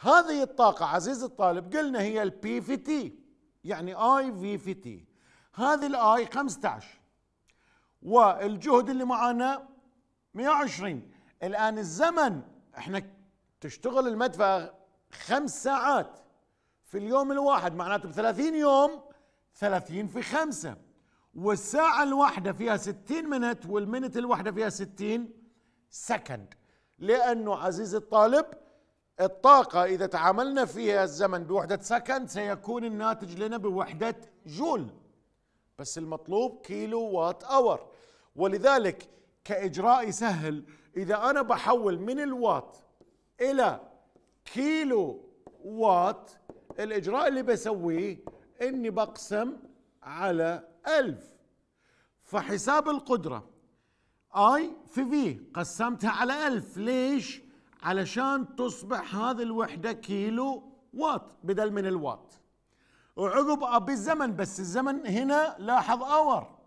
هذه الطاقة عزيزي الطالب قلنا هي البي في تي يعني اي في في تي هذه الاي 15 والجهد اللي معانا 120 الان الزمن احنا تشتغل المدفع خمس ساعات في اليوم الواحد معناته ب 30 يوم 30 في خمسة والساعة الواحدة فيها 60 منت والمنت الواحدة فيها 60 سكند لأنه عزيزي الطالب الطاقة إذا تعاملنا فيها الزمن بوحدة سكن سيكون الناتج لنا بوحدة جول بس المطلوب كيلو وات أور ولذلك كإجراء سهل إذا أنا بحول من الوات إلى كيلو وات الإجراء اللي بسويه إني بقسم على ألف فحساب القدرة I في V قسمتها على ألف ليش؟ علشان تصبح هذه الوحدة كيلو وات بدل من الوات وعقب أبي الزمن بس الزمن هنا لاحظ أور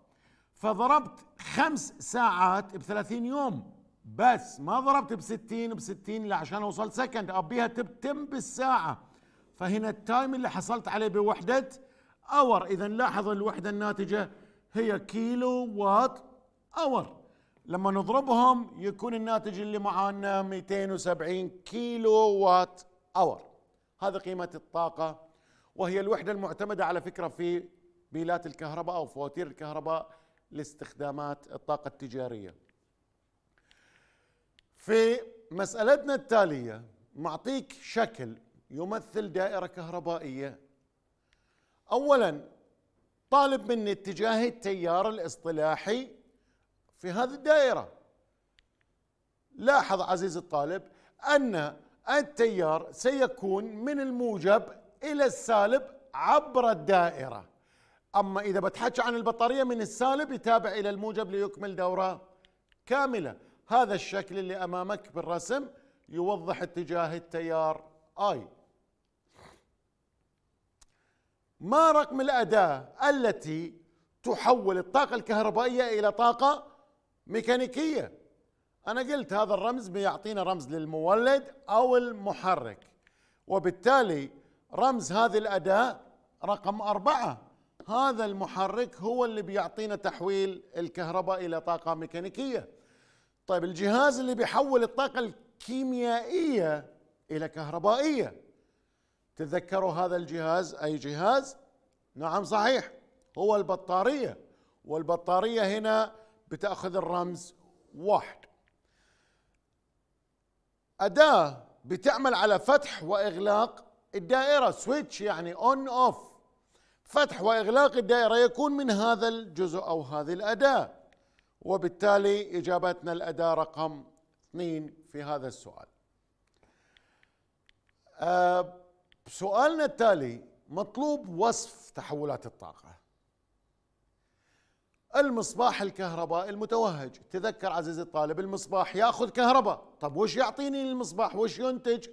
فضربت خمس ساعات ب 30 يوم بس ما ضربت ب 60 ب 60 لعشان أوصل سكند أبيها تبتم بالساعة فهنا التايم اللي حصلت عليه بوحدة اور إذا لاحظ الوحدة الناتجة هي كيلو وات اور لما نضربهم يكون الناتج اللي معانا 270 كيلو وات اور هذا قيمة الطاقة وهي الوحدة المعتمدة على فكرة في بيلات الكهرباء أو فواتير الكهرباء لاستخدامات الطاقة التجارية في مسألتنا التالية معطيك شكل يمثل دائرة كهربائية أولا طالب مني اتجاه التيار الاصطلاحي في هذه الدائرة لاحظ عزيزي الطالب أن التيار سيكون من الموجب إلى السالب عبر الدائرة أما إذا بتحكي عن البطارية من السالب يتابع إلى الموجب ليكمل دورة كاملة هذا الشكل اللي أمامك بالرسم يوضح اتجاه التيار آي ما رقم الأداة التي تحول الطاقة الكهربائية إلى طاقة ميكانيكية أنا قلت هذا الرمز بيعطينا رمز للمولد أو المحرك وبالتالي رمز هذه الأداة رقم أربعة هذا المحرك هو اللي بيعطينا تحويل الكهرباء إلى طاقة ميكانيكية طيب الجهاز اللي بيحول الطاقة الكيميائية إلى كهربائية تذكروا هذا الجهاز أي جهاز؟ نعم صحيح هو البطارية والبطارية هنا بتاخذ الرمز واحد اداه بتعمل على فتح واغلاق الدائره سويتش يعني اون اوف فتح واغلاق الدائره يكون من هذا الجزء او هذه الاداه وبالتالي اجابتنا الاداه رقم اثنين في هذا السؤال أه سؤالنا التالي مطلوب وصف تحولات الطاقه المصباح الكهربائي المتوهج تذكر عزيزي الطالب المصباح ياخذ كهرباء طب وش يعطيني المصباح وش ينتج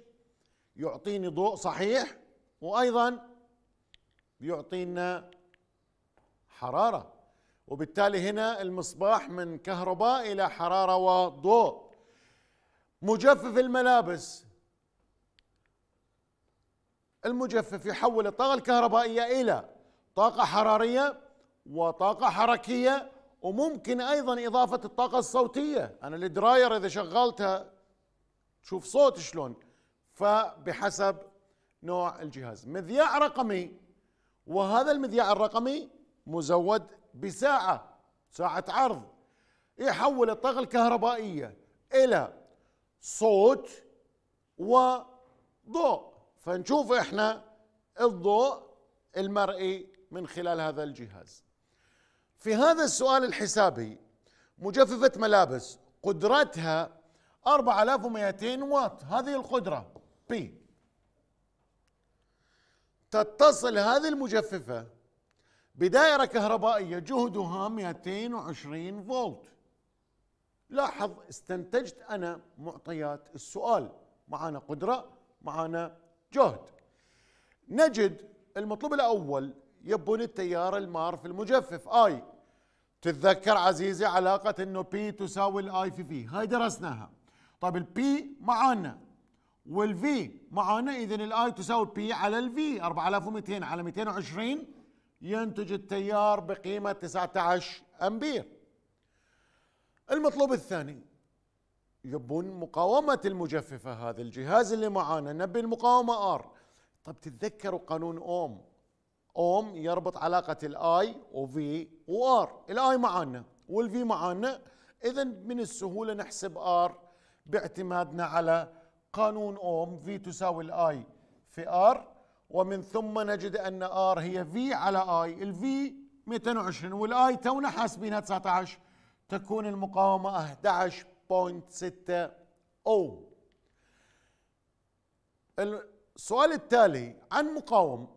يعطيني ضوء صحيح وايضا بيعطينا حراره وبالتالي هنا المصباح من كهرباء الى حراره وضوء مجفف الملابس المجفف يحول الطاقه الكهربائيه الى طاقه حراريه وطاقة حركية وممكن أيضا إضافة الطاقة الصوتية أنا الدراير إذا شغلتها تشوف صوت شلون فبحسب نوع الجهاز مذياع رقمي وهذا المذياع الرقمي مزود بساعة ساعة عرض يحول الطاقة الكهربائية إلى صوت وضوء فنشوف إحنا الضوء المرئي من خلال هذا الجهاز في هذا السؤال الحسابي مجففة ملابس قدرتها 4200 واط هذه القدرة بي تتصل هذه المجففة بدائرة كهربائية جهدها 220 فولت لاحظ استنتجت أنا معطيات السؤال معانا قدرة معانا جهد نجد المطلوب الأول يبون التيار المار في المجفف آي تتذكر عزيزي علاقة انه بي تساوي الاي في في هاي درسناها طيب البي معانا والفي معانا اذا الاي تساوي بي على الفي 4200 على 220 ينتج التيار بقيمة 19 امبير المطلوب الثاني يبون مقاومة المجففة هذا الجهاز اللي معانا نبي المقاومة ار طب تتذكروا قانون اوم اوم يربط علاقه الاي وفي وار الاي معانا والفي معانا اذا من السهوله نحسب ار باعتمادنا على قانون اوم في تساوي الاي في ار ومن ثم نجد ان ار هي في على اي الفي 220 والاي تونا حاسبينها 19 تكون المقاومه 11.6 اوم السؤال التالي عن مقاوم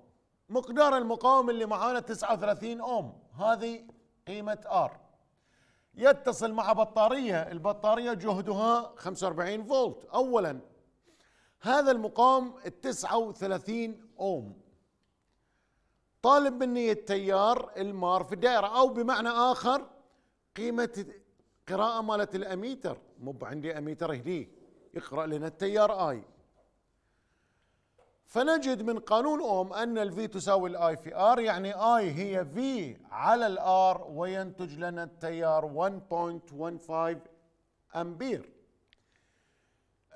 مقدار المقاوم اللي معانا 39 اوم هذه قيمه ار يتصل مع بطاريه البطاريه جهدها 45 فولت اولا هذا المقاوم ال 39 اوم طالب مني التيار المار في الدائره او بمعنى اخر قيمه قراءه مالت الاميتر مو عندي اميتر هني يقرا لنا التيار اي فنجد من قانون اوم ان ال v تساوي ال i في r يعني i هي في على ال r وينتج لنا التيار 1.15 امبير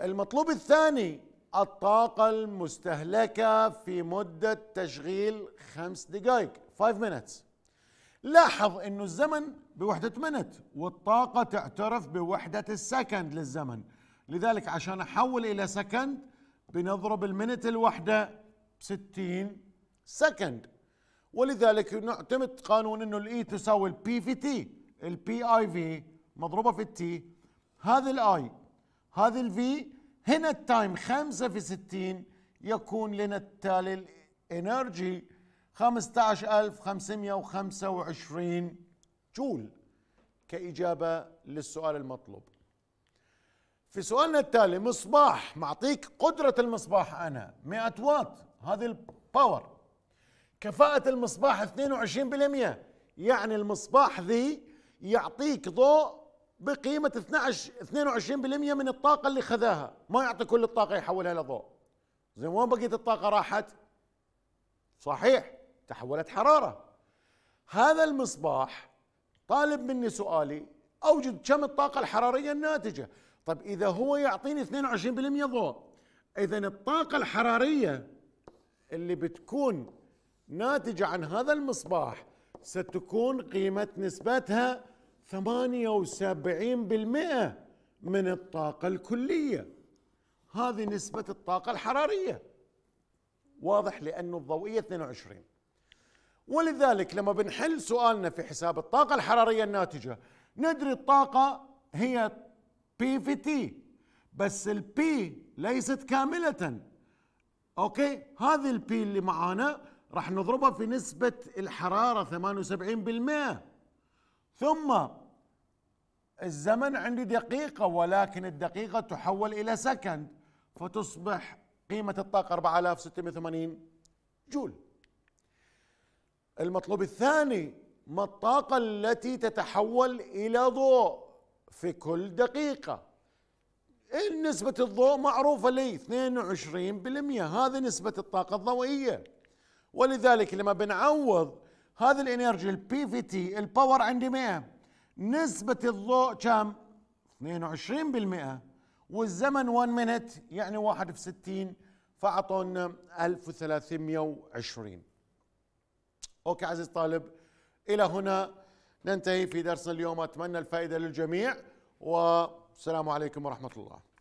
المطلوب الثاني الطاقة المستهلكة في مدة تشغيل خمس دقائق 5 minutes لاحظ انه الزمن بوحدة منت والطاقة تعترف بوحدة السكند للزمن لذلك عشان احول الى سكند بنضرب المنت الواحدة 60 سكند ولذلك نعتمد قانون انه الاي e تساوي البي في تي البي اي في مضروبة في التي هذه الاي هذه الفي هنا التايم 5 في 60 يكون لنا التالي الانرجي 15525 جول كإجابة للسؤال المطلوب في سؤالنا التالي مصباح معطيك قدرة المصباح أنا 100 واط هذه الباور كفاءة المصباح 22% يعني المصباح ذي يعطيك ضوء بقيمة 12 22% من الطاقة اللي خذاها ما يعطي كل الطاقة يحولها لضوء زين وين بقية الطاقة راحت صحيح تحولت حرارة هذا المصباح طالب مني سؤالي أوجد كم الطاقة الحرارية الناتجة طب اذا هو يعطيني 22% ضوء اذا الطاقه الحراريه اللي بتكون ناتجه عن هذا المصباح ستكون قيمه نسبتها 78% من الطاقه الكليه هذه نسبه الطاقه الحراريه واضح لانه الضوئيه 22 ولذلك لما بنحل سؤالنا في حساب الطاقه الحراريه الناتجه ندري الطاقه هي بي في تي بس البي ليست كاملة اوكي هذه البي اللي معانا راح نضربها في نسبة الحرارة 78% ثم الزمن عندي دقيقة ولكن الدقيقة تحول إلى سكند فتصبح قيمة الطاقة 4680 جول المطلوب الثاني ما الطاقة التي تتحول إلى ضوء في كل دقيقة إيه نسبة الضوء معروفة لي 22% هذه نسبة الطاقة الضوئية ولذلك لما بنعوض هذا الانرجي البي في تي الباور عندي 100 نسبة الضوء كم؟ 22% والزمن 1 مينت يعني 1 في 60 فاعطونا 1320 اوكي عزيز طالب الى هنا ننتهي في درسنا اليوم أتمنى الفائدة للجميع والسلام عليكم ورحمة الله